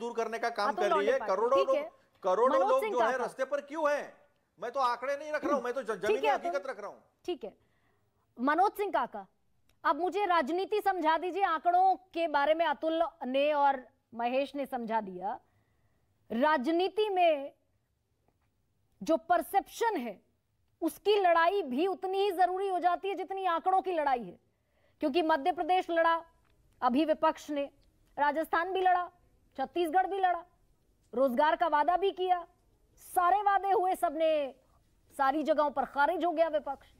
दूर करने का काम कर रही है करोड़ों लोग करोड़ों लोग जो है रस्ते पर क्यों है मैं तो आंकड़े नहीं रख रहा हूँ मैं तो जमीन हकीकत रख रहा हूँ ठीक है मनोज सिंह काका अब मुझे राजनीति समझा दीजिए आंकड़ों के बारे में अतुल ने और महेश ने समझा दिया राजनीति में जो परसेप्शन है उसकी लड़ाई भी उतनी ही जरूरी हो जाती है जितनी आंकड़ों की लड़ाई है क्योंकि मध्य प्रदेश लड़ा अभी विपक्ष ने राजस्थान भी लड़ा छत्तीसगढ़ भी लड़ा रोजगार का वादा भी किया सारे वादे हुए सबने सारी जगहों पर खारिज हो गया विपक्ष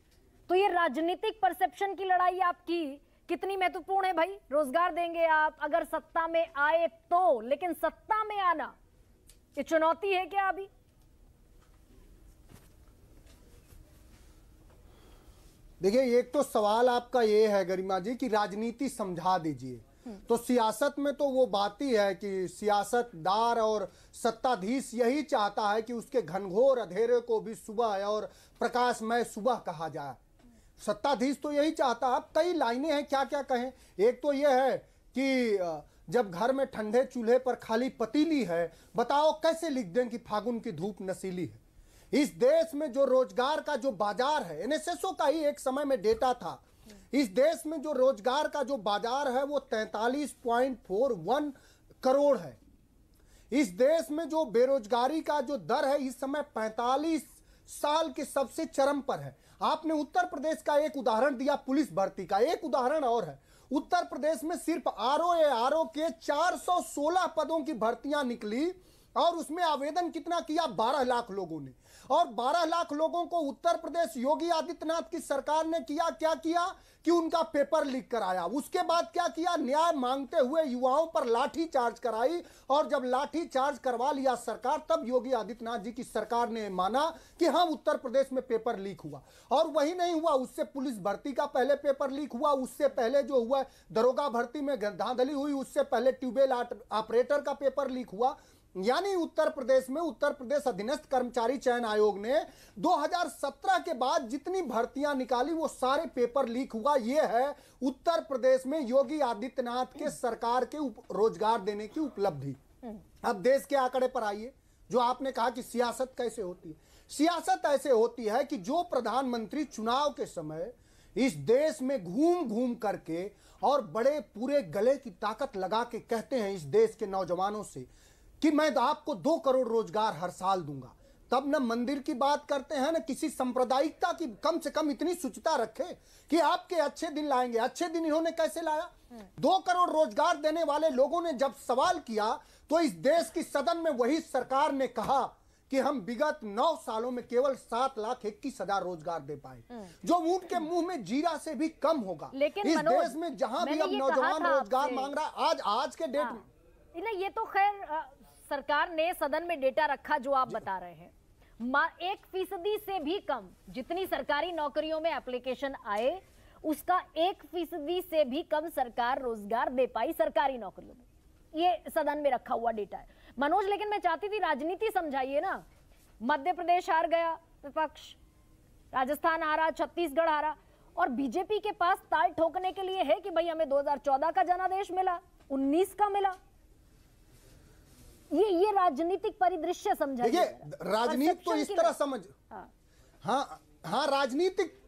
तो ये राजनीतिक परसेप्शन की लड़ाई आपकी कितनी महत्वपूर्ण है भाई रोजगार देंगे आप अगर सत्ता में आए तो लेकिन सत्ता में आना ये चुनौती है क्या अभी देखिए एक तो सवाल आपका ये है गरिमा जी कि राजनीति समझा दीजिए तो सियासत में तो वो बात ही है कि सियासतदार और सत्ताधीश यही चाहता है कि उसके घनघोर अधेरे को भी सुबह और प्रकाशमय सुबह कहा जाए सत्ताधीश तो यही चाहता है अब कई लाइनें हैं क्या क्या कहें एक तो यह है कि जब घर में ठंडे चूल्हे पर खाली पतीली है बताओ कैसे लिख दें कि फागुन की धूप नशीली है इस देश में जो रोजगार का जो बाजार है एनएसएसओ का ही एक समय में डेटा था इस देश में जो रोजगार का जो बाजार है वो तैतालीस पॉइंट फोर वन करोड़ है इस देश में जो बेरोजगारी का जो दर है इस समय पैंतालीस साल के सबसे चरम पर है आपने उत्तर प्रदेश का एक उदाहरण दिया पुलिस भर्ती का एक उदाहरण और है उत्तर प्रदेश में सिर्फ आर ओ आर ओ के 416 पदों की भर्तियां निकली और उसमें आवेदन कितना किया बारह लाख लोगों ने और बारह लाख लोगों को उत्तर प्रदेश योगी आदित्यनाथ की सरकार ने किया क्या किया कि उनका पेपर लीक कराया उसके बाद क्या किया न्याय मांगते हुए युवाओं पर लाठी चार्ज कराई और जब लाठी चार्ज करवा लिया सरकार तब योगी आदित्यनाथ जी की सरकार ने माना कि हाँ उत्तर प्रदेश में पेपर लीक हुआ और वही नहीं हुआ उससे पुलिस भर्ती का पहले पेपर लीक हुआ उससे पहले जो हुआ दरोगा भर्ती में धांधली हुई उससे पहले ट्यूबवेल ऑपरेटर का पेपर लीक हुआ यानी उत्तर प्रदेश में उत्तर प्रदेश अधीनस्थ कर्मचारी चयन आयोग ने 2017 के बाद जितनी भर्तियां निकाली वो सारे पेपर लीक हुआ ये है उत्तर प्रदेश में योगी आदित्यनाथ के सरकार के रोजगार देने की उपलब्धि हम्म। अब देश के आंकड़े पर आइए जो आपने कहा कि सियासत कैसे होती है सियासत ऐसे होती है कि जो प्रधानमंत्री चुनाव के समय इस देश में घूम घूम करके और बड़े पूरे गले की ताकत लगा के कहते हैं इस देश के नौजवानों से कि मैं तो आपको दो करोड़ रोजगार हर साल दूंगा तब ना मंदिर की बात करते हैं ना किसी सांप्रदायिकता की कम से कम इतनी सुचिता रखे कि आपके अच्छे दिन लाएंगे अच्छे दिन इन्होंने कैसे लाया दो करोड़ रोजगार देने वाले लोगों ने जब सवाल किया तो इस देश की सदन में वही सरकार ने कहा कि हम विगत नौ सालों में केवल सात लाख इक्कीस हजार रोजगार दे पाए हम्म। जो ऊंट के मुंह में जीरा से भी कम होगा लेकिन इस देश में जहां भी अब नौजवान रोजगार मांग रहा है आज आज के डेट हाँ। में ये तो खैर सरकार ने सदन में डेटा रखा जो आप बता रहे हैं एक फीसदी से भी कम जितनी सरकारी नौकरियों में एप्लीकेशन आए उसका एक फीसदी से भी कम सरकार रोजगार दे पाई सरकारी नौकरियों में ये सदन में रखा हुआ डेटा है मनोज लेकिन मैं चाहती थी राजनीति समझाइए ना मध्य प्रदेश हार गया विपक्ष राजस्थान हारा छत्तीसगढ़ हारा और बीजेपी के पास ताल ठोकने के लिए है कि भाई हमें 2014 का जनादेश मिला 19 का मिला ये ये राजनीतिक परिदृश्य समझा देखिए राजनीति तो इस तरह समझ हाँ हाँ, हाँ राजनीतिक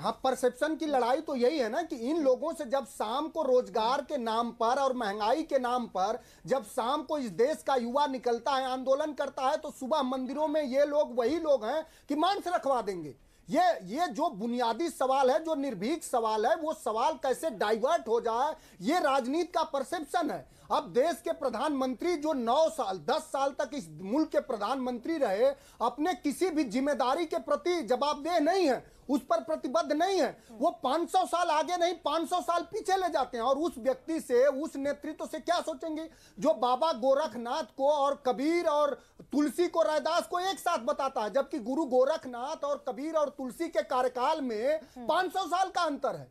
हाँ परसेप्शन की लड़ाई तो यही है ना कि इन लोगों से जब शाम को रोजगार के नाम पर और महंगाई के नाम पर जब शाम को इस देश का युवा निकलता है आंदोलन करता है तो सुबह मंदिरों में ये लोग वही लोग हैं कि मांस रखवा देंगे ये ये जो बुनियादी सवाल है जो निर्भीक सवाल है वो सवाल कैसे डाइवर्ट हो जाए ये राजनीति का परसेप्शन है अब देश के प्रधानमंत्री जो 9 साल 10 साल तक इस मुल्क के प्रधानमंत्री रहे अपने किसी भी जिम्मेदारी के प्रति जवाबदेह नहीं है उस पर प्रतिबद्ध नहीं है वो 500 साल आगे नहीं 500 साल पीछे ले जाते हैं और उस व्यक्ति से उस नेतृत्व से क्या सोचेंगे जो बाबा गोरखनाथ को और कबीर और तुलसी को रैदास को एक साथ बताता है जबकि गुरु गोरखनाथ और कबीर और तुलसी के कार्यकाल में 500 साल का अंतर है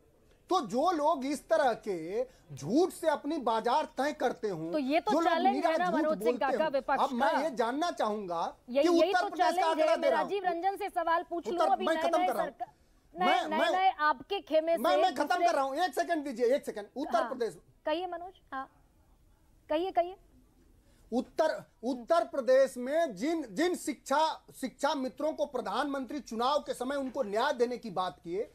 तो जो लोग इस तरह के झूठ से अपनी बाजार तय करते हो तो ये तो मनोज सिंह विपक्ष अब मैं ये जानना चाहूंगा उत्तर तो प्रदेश राजीव रंजन से सवाल पूछ लो मैं खत्म कर रहा हूँ मैं मैं आपके खेमे से मैं खत्म कर रहा हूं एक सेकंड दीजिए एक सेकंड उत्तर हाँ। प्रदेश कहिए मनोज हाँ कहिए कहिए उत्तर उत्तर प्रदेश में जिन जिन शिक्षा शिक्षा मित्रों को प्रधानमंत्री चुनाव के समय उनको न्याय देने की बात किए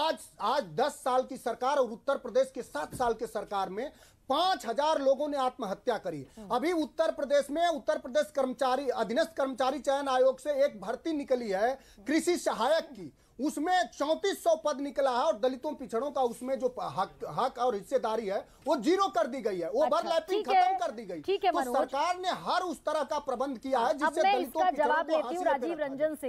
आज आज 10 साल की सरकार और उत्तर प्रदेश के 7 साल के सरकार में पांच हजार लोगों ने आत्महत्या करी अभी उत्तर प्रदेश में उत्तर प्रदेश कर्मचारी अधीनस्थ कर्मचारी चयन आयोग से एक भर्ती निकली है कृषि सहायक की उसमें चौंतीस सौ पद निकला है और दलितों पिछड़ों का उसमें जो हक हक और हिस्सेदारी है वो जीरो कर दी गई है ओवरलैपिंग अच्छा, खत्म कर दी गई है तो सरकार ने हर उस तरह का प्रबंध किया है जिससे दलितों जवाब लेती हूँ राजीव रंजन से